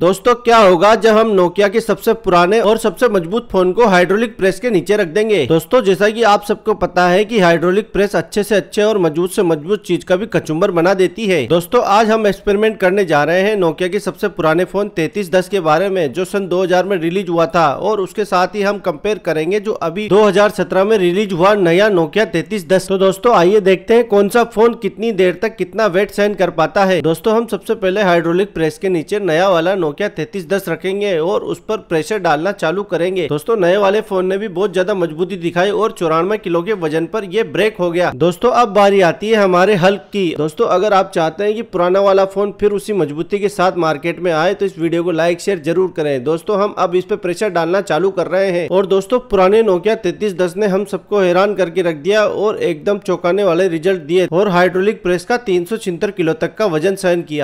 दोस्तों क्या होगा जब हम नोकिया के सबसे पुराने और सबसे मजबूत फोन को हाइड्रोलिक प्रेस के नीचे रख देंगे दोस्तों जैसा कि आप सबको पता है कि हाइड्रोलिक प्रेस अच्छे से अच्छे और मजबूत से मजबूत चीज का भी कचुम्बर बना देती है दोस्तों आज हम एक्सपेरिमेंट करने जा रहे हैं नोकिया के सबसे पुराने फोन तैतीस दस के बारे में जो सन दो में रिलीज हुआ था और उसके साथ ही हम कम्पेयर करेंगे जो अभी दो में रिलीज हुआ नया नोकिया तैतीस दस तो दोस्तों आइए देखते हैं कौन सा फोन कितनी देर तक कितना वेट सहन कर पाता है दोस्तों हम सबसे पहले हाइड्रोलिक प्रेस के नीचे नया वाला नोकिया तैतीस दस रखेंगे और उस पर प्रेशर डालना चालू करेंगे दोस्तों नए वाले फोन ने भी बहुत ज्यादा मजबूती दिखाई और चौरानवे किलो के वजन पर ये ब्रेक हो गया दोस्तों अब बारी आती है हमारे हल्क की दोस्तों अगर आप चाहते हैं कि पुराना वाला फोन फिर उसी मजबूती के साथ मार्केट में आए तो इस वीडियो को लाइक शेयर जरूर करें दोस्तों हम अब इस पे प्रेशर डालना चालू कर रहे हैं और दोस्तों पुराने नोकिया तैतीस दस ने हम सबको हैरान करके रख दिया और एकदम चौकाने वाले रिजल्ट दिए और हाइड्रोलिक प्रेस का तीन किलो तक का वजन सहन किया